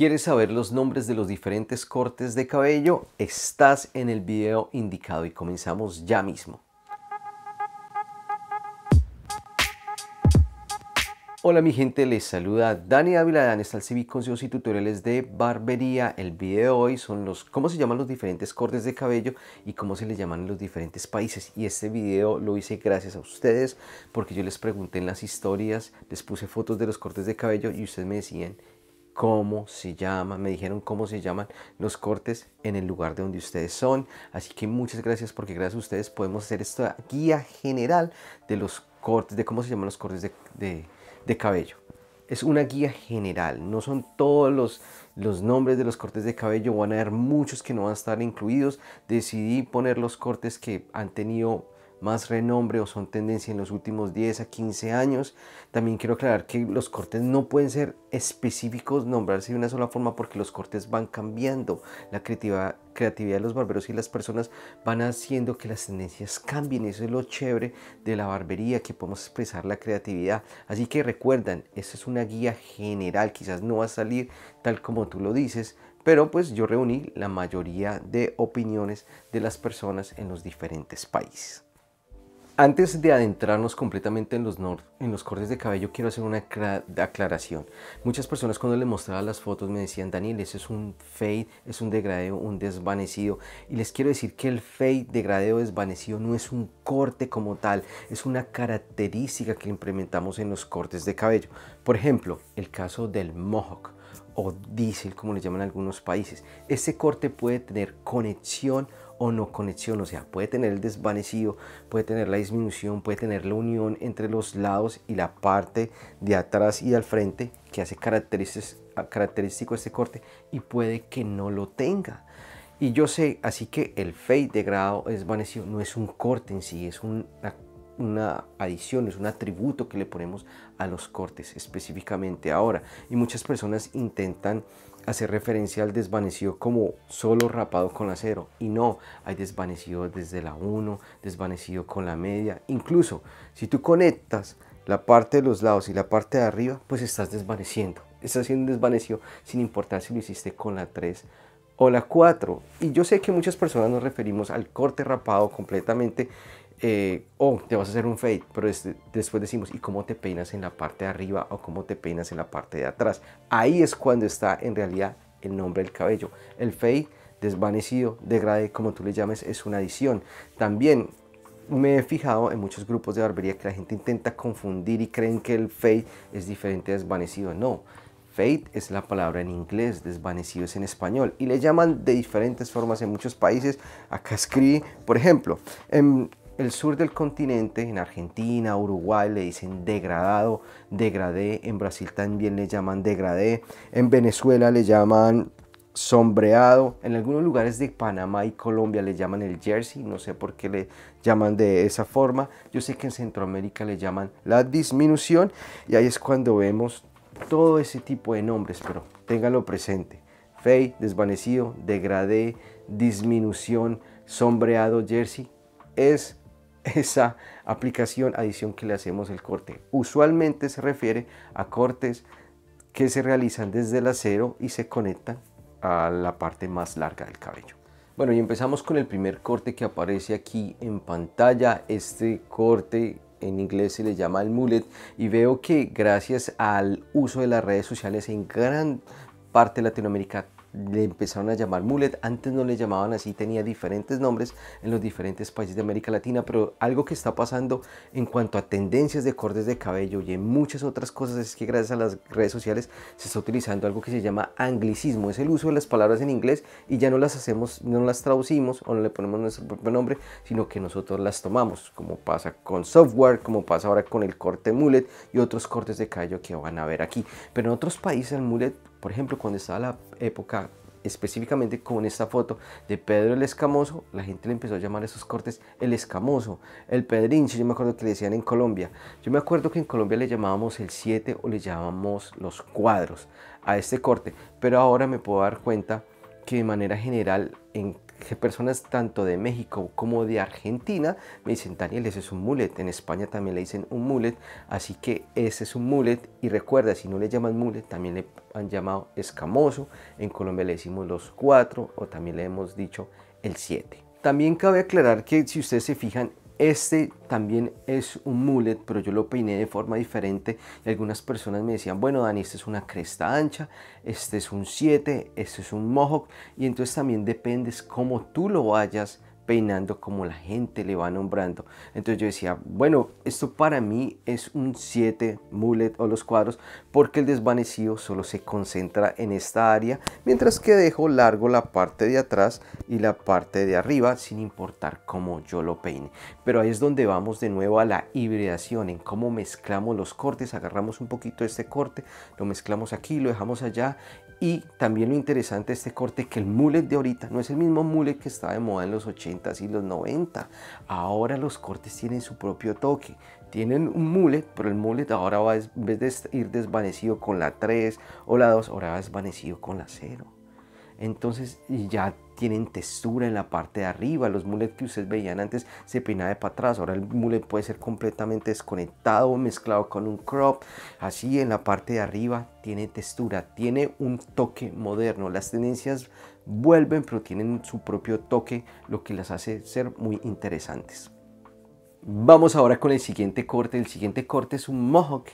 ¿Quieres saber los nombres de los diferentes cortes de cabello? Estás en el video indicado y comenzamos ya mismo. Hola mi gente, les saluda Dani Ávila de Danestalcivi consejos y tutoriales de barbería. El video de hoy son los cómo se llaman los diferentes cortes de cabello y cómo se les llaman en los diferentes países. Y este video lo hice gracias a ustedes porque yo les pregunté en las historias, les puse fotos de los cortes de cabello y ustedes me decían cómo se llama, me dijeron cómo se llaman los cortes en el lugar de donde ustedes son. Así que muchas gracias porque gracias a ustedes podemos hacer esta guía general de los cortes, de cómo se llaman los cortes de, cabello. Es una guía general, no son todos los, los nombres de los cortes de cabello, van a haber muchos que no van a estar incluidos. Decidí poner los cortes que han tenido más renombre o son tendencia en los últimos 10 a 15 años. También quiero aclarar que los cortes no pueden ser específicos, nombrarse de una sola forma porque los cortes van cambiando. La creativa, creatividad de los barberos y las personas van haciendo que las tendencias cambien. Eso es lo chévere de la barbería, que podemos expresar la creatividad. Así que recuerdan, esta es una guía general, quizás no va a salir tal como tú lo dices, pero pues yo reuní la mayoría de opiniones de las personas en los diferentes países. Antes de adentrarnos completamente en los, en los cortes de cabello, quiero hacer una aclaración. Muchas personas cuando les mostraba las fotos me decían, Daniel, ese es un fade, es un degradeo, un desvanecido. Y les quiero decir que el fade, degradeo, desvanecido no es un corte como tal, es una característica que implementamos en los cortes de cabello. Por ejemplo, el caso del mohawk o diesel, como le llaman algunos países. ese corte puede tener conexión o no conexión, o sea, puede tener el desvanecido, puede tener la disminución, puede tener la unión entre los lados y la parte de atrás y al frente que hace característico este corte y puede que no lo tenga. Y yo sé, así que el fade de grado desvanecido no es un corte en sí, es una, una adición, es un atributo que le ponemos a los cortes específicamente ahora. Y muchas personas intentan hacer referencia al desvanecido como solo rapado con acero. Y no, hay desvanecido desde la 1, desvanecido con la media. Incluso si tú conectas la parte de los lados y la parte de arriba, pues estás desvaneciendo. Estás haciendo un desvanecido sin importar si lo hiciste con la 3 o la 4. Y yo sé que muchas personas nos referimos al corte rapado completamente eh, o te vas a hacer un fade, pero después decimos, ¿y cómo te peinas en la parte de arriba o cómo te peinas en la parte de atrás? Ahí es cuando está en realidad el nombre del cabello. El fade, desvanecido, degradé, como tú le llames, es una adición. También me he fijado en muchos grupos de barbería que la gente intenta confundir y creen que el fade es diferente a desvanecido. No, Fade es la palabra en inglés, desvanecido es en español y le llaman de diferentes formas en muchos países. Acá escribí, por ejemplo, en, el sur del continente, en Argentina, Uruguay le dicen degradado, degradé, en Brasil también le llaman degradé, en Venezuela le llaman sombreado, en algunos lugares de Panamá y Colombia le llaman el jersey, no sé por qué le llaman de esa forma, yo sé que en Centroamérica le llaman la disminución y ahí es cuando vemos todo ese tipo de nombres, pero tenganlo presente, fey, desvanecido, degradé, disminución, sombreado, jersey, es esa aplicación, adición que le hacemos el corte. Usualmente se refiere a cortes que se realizan desde el acero y se conectan a la parte más larga del cabello. Bueno, y empezamos con el primer corte que aparece aquí en pantalla. Este corte en inglés se le llama el mullet y veo que gracias al uso de las redes sociales en gran parte de Latinoamérica le empezaron a llamar mullet, antes no le llamaban así, tenía diferentes nombres en los diferentes países de América Latina, pero algo que está pasando en cuanto a tendencias de cortes de cabello y en muchas otras cosas es que gracias a las redes sociales se está utilizando algo que se llama anglicismo, es el uso de las palabras en inglés y ya no las hacemos, no las traducimos o no le ponemos nuestro propio nombre, sino que nosotros las tomamos, como pasa con software, como pasa ahora con el corte mullet y otros cortes de cabello que van a ver aquí. Pero en otros países el mullet por ejemplo, cuando estaba la época específicamente con esta foto de Pedro el Escamoso, la gente le empezó a llamar a esos cortes el Escamoso, el Pedrinche, yo me acuerdo que le decían en Colombia. Yo me acuerdo que en Colombia le llamábamos el 7 o le llamábamos los cuadros a este corte, pero ahora me puedo dar cuenta que de manera general en que personas tanto de México como de Argentina me dicen, Daniel, ese es un mulet. En España también le dicen un mulet, así que ese es un mulet. Y recuerda, si no le llaman mulet, también le han llamado escamoso. En Colombia le decimos los cuatro o también le hemos dicho el siete. También cabe aclarar que si ustedes se fijan, este también es un mullet, pero yo lo peiné de forma diferente. Y algunas personas me decían, bueno, Dani, este es una cresta ancha, este es un 7, este es un mohawk. Y entonces también dependes cómo tú lo vayas peinando como la gente le va nombrando. Entonces yo decía, bueno, esto para mí es un 7 mullet o los cuadros porque el desvanecido solo se concentra en esta área, mientras que dejo largo la parte de atrás y la parte de arriba sin importar cómo yo lo peine. Pero ahí es donde vamos de nuevo a la hibridación, en cómo mezclamos los cortes, agarramos un poquito este corte, lo mezclamos aquí, lo dejamos allá y también lo interesante de este corte es que el mullet de ahorita no es el mismo mullet que estaba de moda en los 80s y los 90. Ahora los cortes tienen su propio toque. Tienen un mullet, pero el mullet ahora va en vez de ir desvanecido con la 3 o la 2, ahora va desvanecido con la 0. Entonces ya tienen textura en la parte de arriba. Los mulets que ustedes veían antes se peinaba de para atrás. Ahora el mullet puede ser completamente desconectado, o mezclado con un crop. Así en la parte de arriba tiene textura, tiene un toque moderno. Las tendencias vuelven, pero tienen su propio toque, lo que las hace ser muy interesantes. Vamos ahora con el siguiente corte. El siguiente corte es un mohawk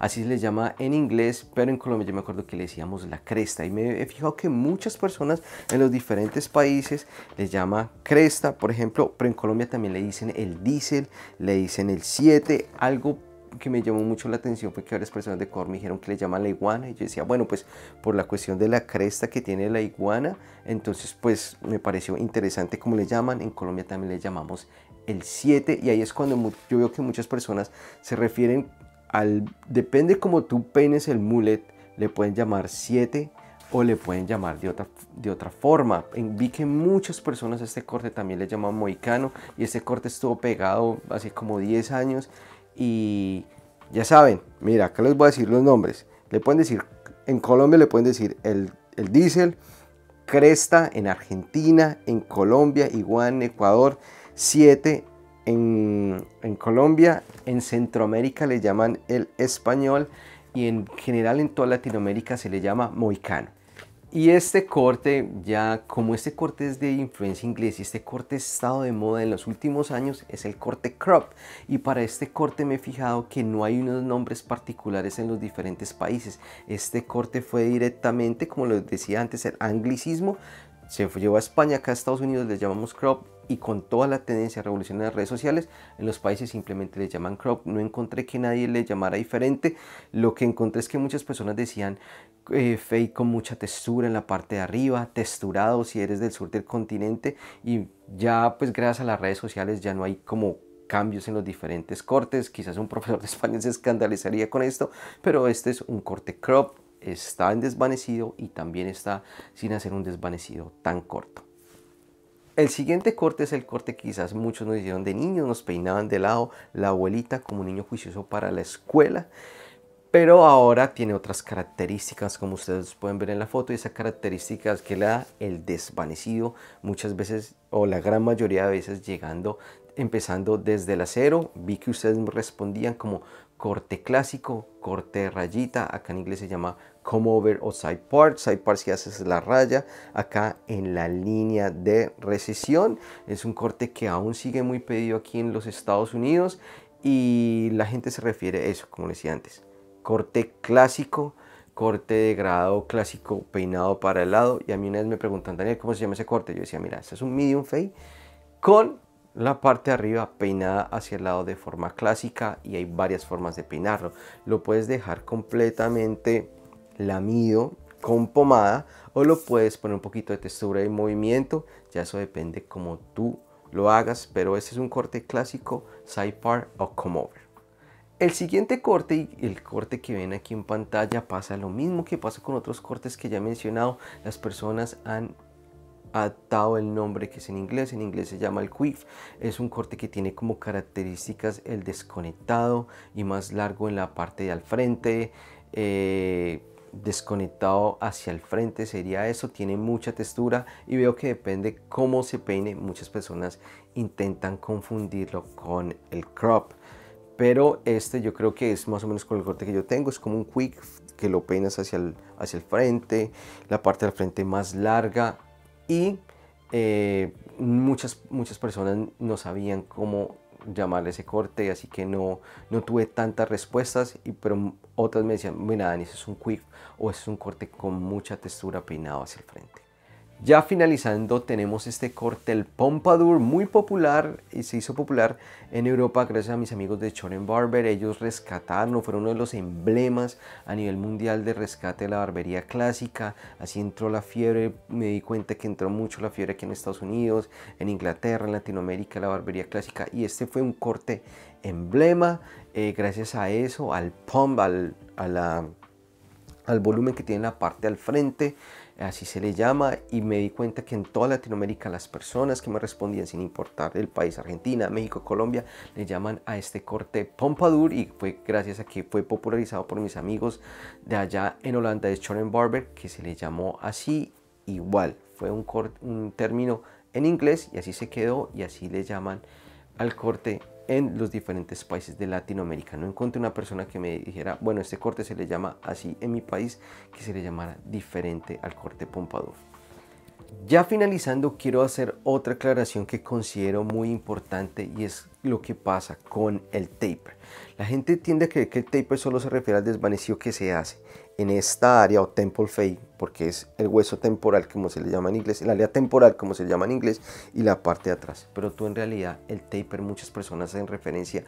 así se le llama en inglés, pero en Colombia yo me acuerdo que le decíamos la cresta. Y me he fijado que muchas personas en los diferentes países les llama cresta, por ejemplo, pero en Colombia también le dicen el diésel, le dicen el 7, algo que me llamó mucho la atención fue que varias personas de Cor me dijeron que le llaman la iguana y yo decía, bueno, pues por la cuestión de la cresta que tiene la iguana, entonces pues me pareció interesante cómo le llaman, en Colombia también le llamamos el 7 y ahí es cuando yo veo que muchas personas se refieren depende como tú peines el mullet, le pueden llamar 7 o le pueden llamar de otra, de otra forma. vi que muchas personas a este corte también le llaman moicano y este corte estuvo pegado hace como 10 años y ya saben, mira, acá les voy a decir los nombres. Le pueden decir, en Colombia le pueden decir el, el diésel, cresta en Argentina, en Colombia, igual en Ecuador, 7 en, Colombia, en Centroamérica le llaman el español y en general en toda Latinoamérica se le llama moicano. Y este corte, ya como este corte es de influencia inglesa y este corte ha estado de moda en los últimos años, es el corte crop. Y para este corte me he fijado que no hay unos nombres particulares en los diferentes países. Este corte fue directamente, como les decía antes, el anglicismo se llevó a España, acá a Estados Unidos les llamamos crop y con toda la tendencia revolucionaria de las redes sociales, en los países simplemente le llaman crop. No encontré que nadie le llamara diferente. Lo que encontré es que muchas personas decían eh, fake con mucha textura en la parte de arriba, texturado si eres del sur del continente y ya pues gracias a las redes sociales ya no hay como cambios en los diferentes cortes. Quizás un profesor de España se escandalizaría con esto, pero este es un corte crop está en desvanecido y también está sin hacer un desvanecido tan corto. El siguiente corte es el corte que quizás muchos nos hicieron de niños, nos peinaban de lado, la abuelita como un niño juicioso para la escuela, pero ahora tiene otras características como ustedes pueden ver en la foto y esas características que le da el desvanecido muchas veces o la gran mayoría de veces llegando empezando desde el acero. Vi que ustedes respondían como corte clásico, corte rayita, acá en inglés se llama over o side part. Side part si haces la raya acá en la línea de recesión. Es un corte que aún sigue muy pedido aquí en los Estados Unidos y la gente se refiere a eso, como les decía antes. Corte clásico, corte de grado clásico peinado para el lado. Y a mí una vez me preguntan, Daniel, ¿cómo se llama ese corte? Yo decía, mira, este es un medium fade con la parte de arriba peinada hacia el lado de forma clásica y hay varias formas de peinarlo. Lo puedes dejar completamente lamido con pomada o lo puedes poner un poquito de textura y movimiento, ya eso depende como tú lo hagas, pero este es un corte clásico side part o come over. El siguiente corte y el corte que ven aquí en pantalla pasa lo mismo que pasa con otros cortes que ya he mencionado. Las personas han adaptado el nombre que es en inglés, en inglés se llama el quiff. Es un corte que tiene como características el desconectado y más largo en la parte de al frente. Eh, desconectado hacia el frente sería eso, tiene mucha textura y veo que depende cómo se peine, muchas personas intentan confundirlo con el crop, pero este yo creo que es más o menos con el corte que yo tengo, es como un quick que lo peinas hacia el, hacia el frente, la parte del frente más larga y eh, muchas, muchas personas no sabían cómo llamarle ese corte, así que no, no tuve tantas respuestas, y, pero otras me decían, mira Dani, eso es un quick o es un corte con mucha textura peinado hacia el frente. Ya finalizando tenemos este corte, el Pompadour, muy popular y se hizo popular en Europa gracias a mis amigos de Choren Barber. Ellos rescataron, fueron uno de los emblemas a nivel mundial de rescate de la barbería clásica. Así entró la fiebre, me di cuenta que entró mucho la fiebre aquí en Estados Unidos, en Inglaterra, en Latinoamérica, la barbería clásica. Y este fue un corte emblema eh, gracias a eso, al pump, al, al volumen que tiene la parte al frente así se le llama, y me di cuenta que en toda Latinoamérica las personas que me respondían, sin importar el país, Argentina, México, Colombia, le llaman a este corte Pompadour y fue gracias a que fue popularizado por mis amigos de allá en Holanda de Schoren Barber, que se le llamó así igual, fue un, un término en inglés y así se quedó y así le llaman al corte en los diferentes países de Latinoamérica. No encontré una persona que me dijera, bueno, este corte se le llama así en mi país, que se le llamara diferente al corte Pompadour. Ya finalizando, quiero hacer otra aclaración que considero muy importante y es lo que pasa con el taper. La gente tiende a creer que el taper solo se refiere al desvanecido que se hace en esta área o temple fade, porque es el hueso temporal como se le llama en inglés, el área temporal como se le llama en inglés y la parte de atrás. Pero tú en realidad el taper muchas personas hacen referencia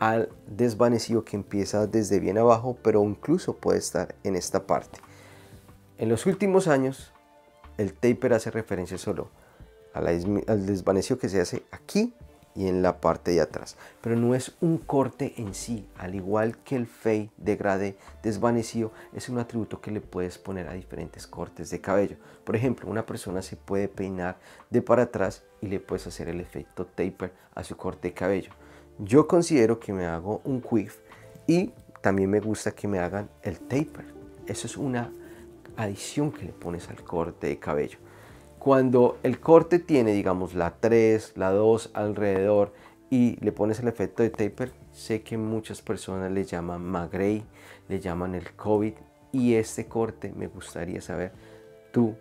al desvanecido que empieza desde bien abajo, pero incluso puede estar en esta parte. En los últimos años el taper hace referencia solo al desvanecido que se hace aquí y en la parte de atrás. Pero no es un corte en sí, al igual que el fade, degradé, desvanecido, es un atributo que le puedes poner a diferentes cortes de cabello. Por ejemplo, una persona se puede peinar de para atrás y le puedes hacer el efecto taper a su corte de cabello. Yo considero que me hago un quiff y también me gusta que me hagan el taper. Eso es una adición que le pones al corte de cabello. Cuando el corte tiene, digamos, la 3, la 2 alrededor y le pones el efecto de taper, sé que muchas personas le llaman magrey, le llaman el COVID y este corte me gustaría saber tú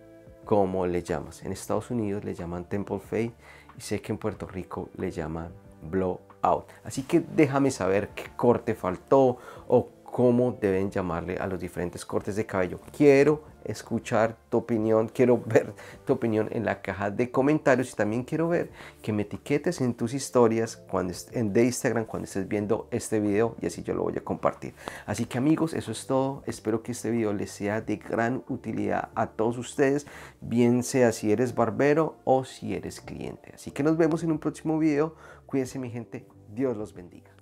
cómo le llamas. En Estados Unidos le llaman temple fade y sé que en Puerto Rico le llaman blowout. Así que déjame saber qué corte faltó o cómo deben llamarle a los diferentes cortes de cabello. Quiero escuchar tu opinión, quiero ver tu opinión en la caja de comentarios y también quiero ver que me etiquetes en tus historias cuando en, de Instagram cuando estés viendo este video y así yo lo voy a compartir. Así que amigos, eso es todo. Espero que este video les sea de gran utilidad a todos ustedes, bien sea si eres barbero o si eres cliente. Así que nos vemos en un próximo video. Cuídense mi gente. Dios los bendiga.